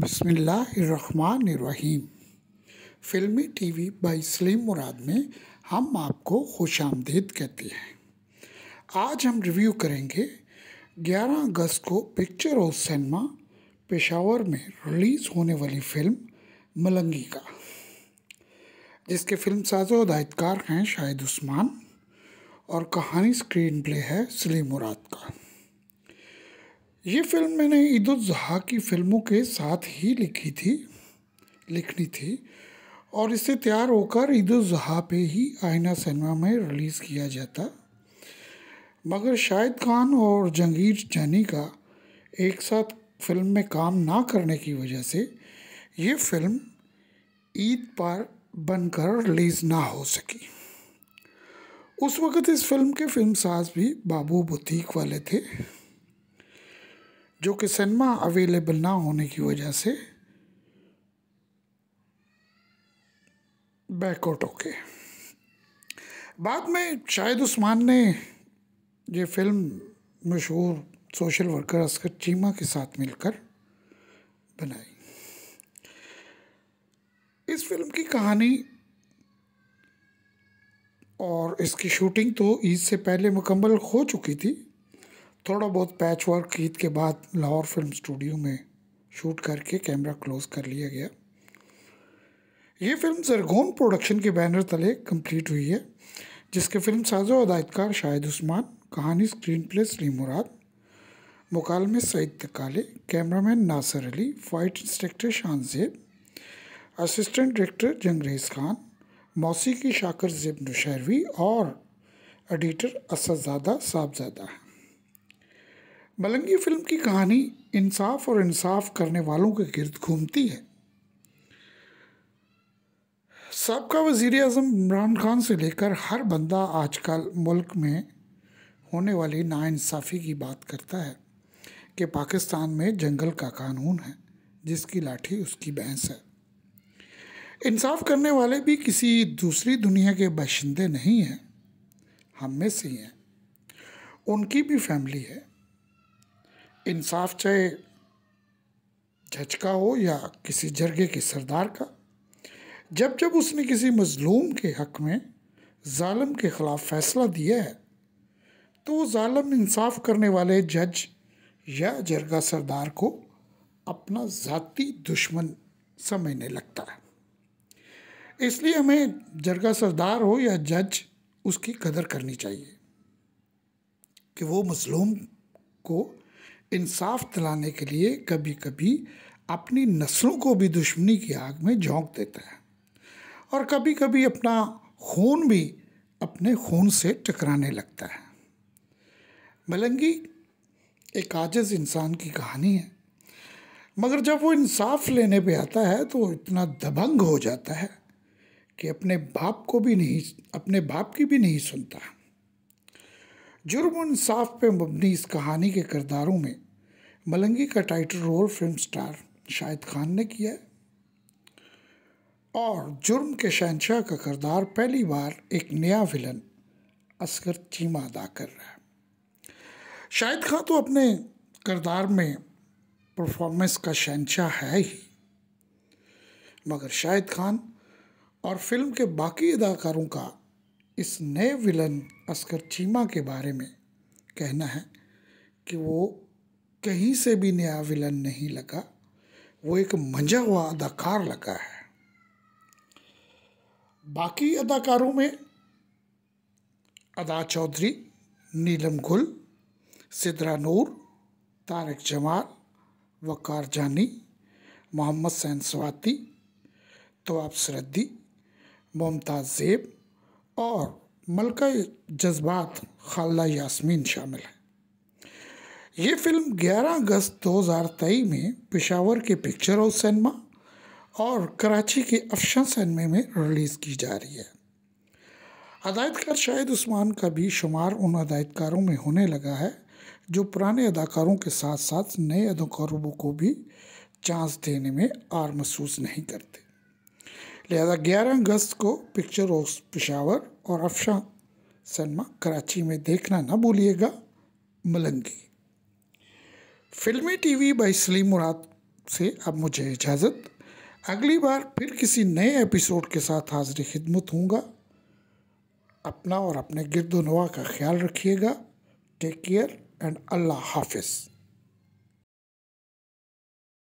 बसमिल्लाम फिल्मी TV by Salim मुराद में हम आपको खुश आमदीद कहते हैं आज हम रिव्यू करेंगे 11 अगस्त को पिक्चर हाउस सिनेमा पेशावर में रिलीज़ होने वाली फ़िल्म मलंगी का जिसके फिल्म साजो हदायतकार हैं शाहिद उस्मान और कहानी स्क्रीन प्ले है सलीम मुराद का ये फिल्म मैंने ईदुजहा की फिल्मों के साथ ही लिखी थी लिखनी थी और इसे तैयार होकर ईदुजहा पे ही आयना सिनेमा में रिलीज़ किया जाता मगर शाहिद खान और जंगीर जानी का एक साथ फिल्म में काम ना करने की वजह से ये फिल्म ईद पर बनकर रिलीज़ ना हो सकी उस वक़्त इस फिल्म के फिल्म साज भी बाबू बुतीक वाले थे जो कि सिनेमा अवेलेबल ना होने की वजह से बैकआउट होके बाद में शाहिद उस्मान ने ये फिल्म मशहूर सोशल वर्कर असगर चीमा के साथ मिलकर बनाई इस फिल्म की कहानी और इसकी शूटिंग तो ईद से पहले मुकम्मल हो चुकी थी थोड़ा बहुत पैच वर्क ईद के बाद लाहौर फिल्म स्टूडियो में शूट करके कैमरा क्लोज कर लिया गया ये फिल्म जरगोन प्रोडक्शन के बैनर तले कंप्लीट हुई है जिसके फिल्म साजो अदायतकार शाहिद उस्मान कहानी स्क्रीन प्ले सलीम मुराद मुकालमे सईद तकाले cameraman Nasir Ali fight instructor Shan Zeb assistant director जंगरेज Khan मौसी की शाकर जेब नुशहरवी और एडिटर असदजादा साहबजादा हैं मलंगी फिल्म की कहानी इंसाफ और इंसाफ करने वालों के गिर्द घूमती है सबका वजीर अजम इमरान खान से लेकर हर बंदा आजकल मुल्क में होने वाली नाानसाफ़ी की बात करता है कि पाकिस्तान में जंगल का कानून है जिसकी लाठी उसकी भैंस है इंसाफ करने वाले भी किसी दूसरी दुनिया के बाशिंदे नहीं हैं हम में से ही हैं उनकी भी फैमिली है इंसाफ चाहे जज का हो या किसी जरगे के सरदार का जब जब उसने किसी मज़लूम के हक़ में ालम के ख़िलाफ़ फ़ैसला दिया है तो वो ालम इंसाफ करने वाले जज या जरगा सरदार को अपना ज़ाती दुश्मन समझने लगता है इसलिए हमें जरगा सरदार हो या जज उसकी कदर करनी चाहिए कि वो मज़लूम को इंसाफ दिलाने के लिए कभी कभी अपनी नस्लों को भी दुश्मनी की आग में झोंक देता है और कभी कभी अपना खून भी अपने खून से टकराने लगता है मलंगी एक आजिज इंसान की कहानी है मगर जब वो इंसाफ लेने पे आता है तो इतना दबंग हो जाता है कि अपने बाप को भी नहीं अपने बाप की भी नहीं सुनता जुर्म इंसाफ पे मबनी इस कहानी के किरदारों में मलंगी का title role film star Shahid Khan ने किया है और जुर्म के शहनशाह का किरदार पहली बार एक नया विलन असगर चीमा अदा कर रहा है शाहिद खान तो अपने किरदार में परफॉर्मेंस का शहनशाह है ही मगर शाहिद खान और फिल्म के बाकी अदाकारों का इस नए विलन असकर चीमा के बारे में कहना है कि वो कहीं से भी नया विलन नहीं लगा वो एक मंझा हुआ अदाकार लगा है बाकी अदाकारों में अदा चौधरी नीलम गुल सिद्रा नूर तारक जमाल वकार जानी मोहम्मद सैन स्वाति तोआब सरद्दी मुमताज़ जेब और मलका जज्बात खाला यासमीन शामिल है ये फिल्म 11 अगस्त 2023 में पिशावर के पिक्चर हाउस सिनेमा और कराची के अफशा सिनेमा में रिलीज़ की जा रही है अदायतकार शाहिद उस्मान का भी शुमार उन अदायतकारों में होने लगा है जो पुराने अदाकारों के साथ साथ नए अदाकारों को भी चांस देने में आर महसूस नहीं करते लिहाजा ग्यारह अगस्त को पिक्चर हाउस पिशावर और अफशा सनमा कराची में देखना ना भूलिएगा मलंगी फिल्मी टीवी बाई सलीम मुराद से अब मुझे इजाज़त अगली बार फिर किसी नए एपिसोड के साथ हाजिर खिदमत हूँगा अपना और अपने गिरदोनवा का ख्याल रखिएगा टेक केयर एंड अल्लाह हाफिज़